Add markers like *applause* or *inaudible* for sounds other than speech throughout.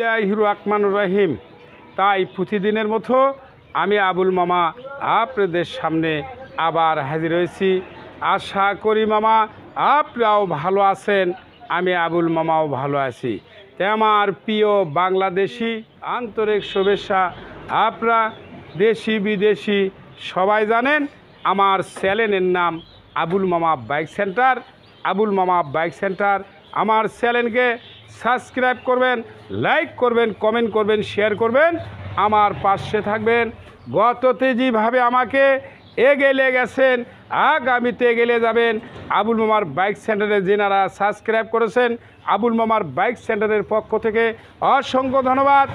লাহির আকমান রাহিম তাই প্রতিদিনের মতো আমি আবুল মামা আপনাদের সামনে আবার হাজির হয়েছি আশা করি মামা আপনারাও ভালো আছেন আমি আবুল মামাও ভালো আছি আমার প্রিয় বাংলাদেশি আন্তরিক শুভেচ্ছা আপনারা দেশি বিদেশি সবাই জানেন আমার চ্যালেনের নাম আবুল মামা বাইক সেন্টার আবুল মামা বাইক সেন্টার আমার চ্যালেনকে সাবস্ক্রাইব করবেন লাইক করবেন কমেন্ট করবেন শেয়ার করবেন আমার পাশে থাকবেন গততে যেভাবে আমাকে এগেলে গেছেন আগামীতে গেলে যাবেন আবুল মামার বাইক সেন্টারে যেনারা সাবস্ক্রাইব করেছেন আবুল মামার বাইক সেন্টারের পক্ষ থেকে অসংখ্য ধন্যবাদ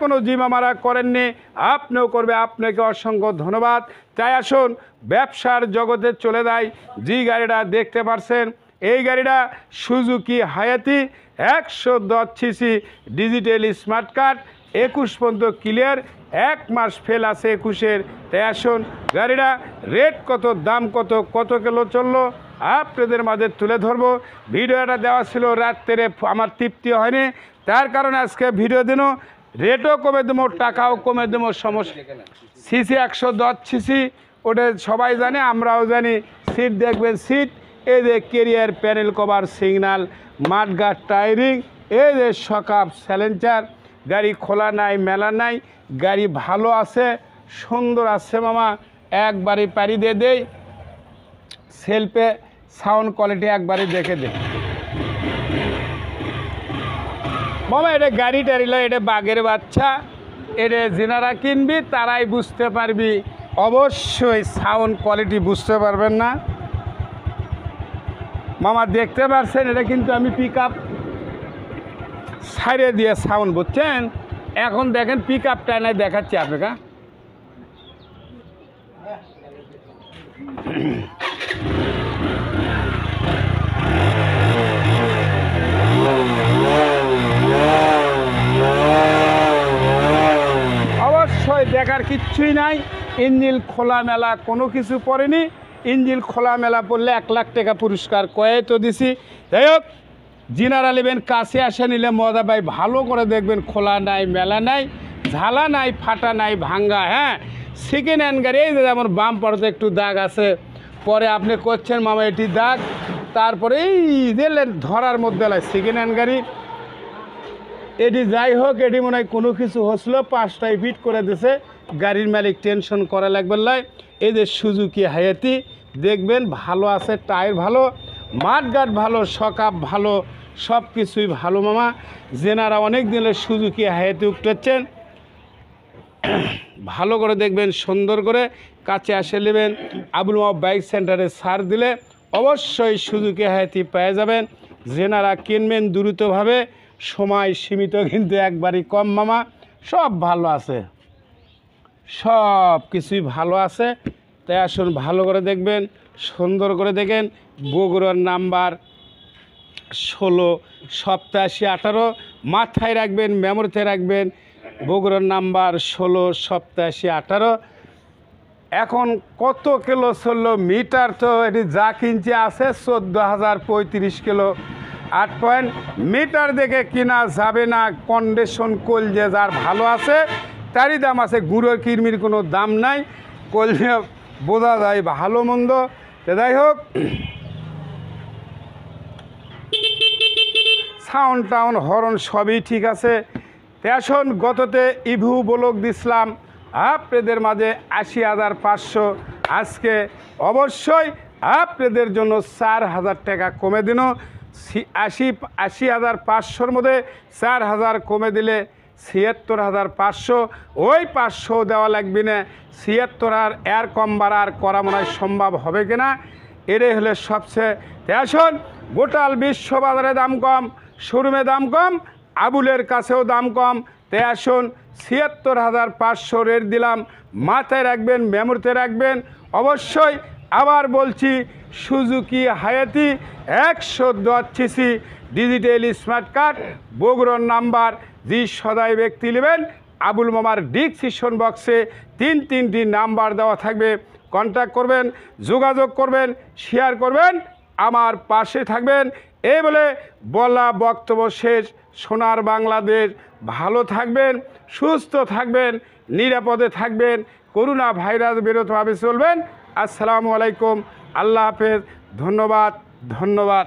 কোনো জি মামারা করেননি আপনিও করবে আপনাকে অসংখ্য ধন্যবাদ তাই আসুন ব্যবসার জগতে চলে যায় জি গাড়িটা দেখতে পারছেন এই গাড়িটা সুজুকি হায়াতি একশো দশ সিসি ডিজিটাল স্মার্ট কার্ড একুশ পর্যন্ত ক্লিয়ার এক মাস ফেল আছে একুশের তাই আসুন গাড়িটা রেট কত দাম কত কত কিলো চললো আপনাদের মাঝে তুলে ধরবো ভিডিওটা দেওয়া ছিল রাত্রে আমার তৃপ্তি হয়নি তার কারণে আজকে ভিডিও দিন রেটও কমে দেবো টাকাও কমে দেবো সমস্যা সিসি একশো দশ সিসি ওটা সবাই জানে আমরাও জানি সিট দেখবেন সিট এই যে কেরিয়ার প্যানেল কভার সিগনাল মাঠগার টায়ারিং এই যে সকাপ স্যালেঞ্চার গাড়ি খোলা নাই মেলা নাই গাড়ি ভালো আছে সুন্দর আছে মামা একবারে পারি দিয়ে দেই সেলফে সাউন্ড কোয়ালিটি একবারে দেখে দে মামা এটা গাড়ি টারিল এটা বাঘের বাচ্চা এটা যেনারা কিনবি তারাই বুঝতে পারবি অবশ্যই সাউন্ড কোয়ালিটি বুঝতে পারবেন না মামা দেখতে পারছেন এটা কিন্তু আমি পিক আপ সাইডে দিয়ে সাউন্ড বুঝছেন এখন দেখেন পিক আপ টাইনে দেখাচ্ছি আপনাকে হ্যাঁ? অবশ্যই দেখার কিচ্ছুই নাই ইঞ্জিল খোলামেলা কোনো কিছু পড়েনি ইঞ্জিল খোলামেলা পড়লে এক লাখ টাকা পুরস্কার কয়ে তো দিছি যাই হোক জিনারা নেবেন কাছে আসে নিলে মজা ভাই ভালো করে দেখবেন খোলা নাই মেলা নাই ঝালা নাই ফাটা নাই ভাঙ্গা হ্যাঁ সেকেন্ড হ্যান্ড গাড়ি এই যে যেমন বাম পড়তে একটু দাগ আছে পরে আপনি করছেন মামা এটি দাগ তারপরে এই দেখলেন ধরার মধ্যে লাই সেকেন্ড হ্যান্ড গাড়ি এটি যাই হোক এটি মনে হয় কোনো কিছু হসলো পাঁচটায় ফিট করে দিছে গাড়ির মালিক টেনশন করা লাগবে নয় এদের সুজুকি হায়াতি দেখবেন ভালো আছে টায়ার ভালো মাঠঘাট ভালো সকাপ ভালো সব কিছুই ভালো মামা জেনারা অনেক দিনের সুজুকি হায়াতি উঠেছেন *clears throat* ভালো করে দেখবেন সুন্দর করে কাছে আসে নেবেন আবুল মাহ বাইক সেন্টারে সার দিলে অবশ্যই সুজুকি হায়াতি পেয়ে যাবেন জেনারা কিনবেন দ্রুতভাবে সময় সীমিত কিন্তু একবারই কম মামা সব ভালো আছে সব কিছুই ভালো আছে তাই আসুন ভালো করে দেখবেন সুন্দর করে দেখেন বগুড়ার নাম্বার ষোলো সপ্তাশি আঠারো মাথায় রাখবেন মেমোরিতে রাখবেন বগুড়ার নাম্বার ষোলো সপ্তাশি আঠারো এখন কত কিলো ষোলো মিটার তো এটি যা কিনছে আছে চোদ্দো হাজার পঁয়ত্রিশ কিলো আট পয়েন্ট মিটার দেখে কিনা যাবে না কন্ডিশন কল যে যার ভালো আছে তারই দাম আছে গুঁড়োর কিরমির কোনো দাম নাই কলমে বোঝা যায় ভালো মন্দ যাই হোক সাউন্ড টাউন হরন সবই ঠিক আছে তেসন গততে ইভু বলক দিছিলাম আপনাদের মাঝে আশি হাজার পাঁচশো আজকে অবশ্যই আপনাদের জন্য চার হাজার টাকা কমে দিন আশি আশি হাজার পাঁচশোর মধ্যে চার হাজার কমে দিলে ছিয়াত্তর হাজার পাঁচশো ওই পাঁচশো দেওয়া লাগবে না ছিয়াত্তর আর এর কম বাড়ার করা মনে সম্ভব হবে কিনা এটাই হলে সবচেয়ে এখন গোটাল বিশ্ববাজারে দাম কম শোরুমে দাম কম আবুলের কাছেও দাম কম তাই আসুন ছিয়াত্তর হাজার পাঁচশো রেট দিলাম মাথায় রাখবেন মেমোরিতে রাখবেন অবশ্যই আবার বলছি সুজুকি হায়াতি একশো দশ সিসি ডিজিটাল স্মার্ট কার্ড বগুড়ার নাম্বার জি সদাই ব্যক্তি নেবেন আবুল মামার ডিসক্রিপশন বক্সে তিন তিনটি নাম্বার দেওয়া থাকবে কন্ট্যাক্ট করবেন যোগাযোগ করবেন শেয়ার করবেন আমার পাশে থাকবেন এই বলে বলা বক্তব্য শেষ সোনার বাংলাদেশ ভালো থাকবেন সুস্থ থাকবেন নিরাপদে থাকবেন করোনা ভাইরাস বিরত ভাবে চলবেন আসসালামু আলাইকুম আল্লাহ হাফেজ ধন্যবাদ ধন্যবাদ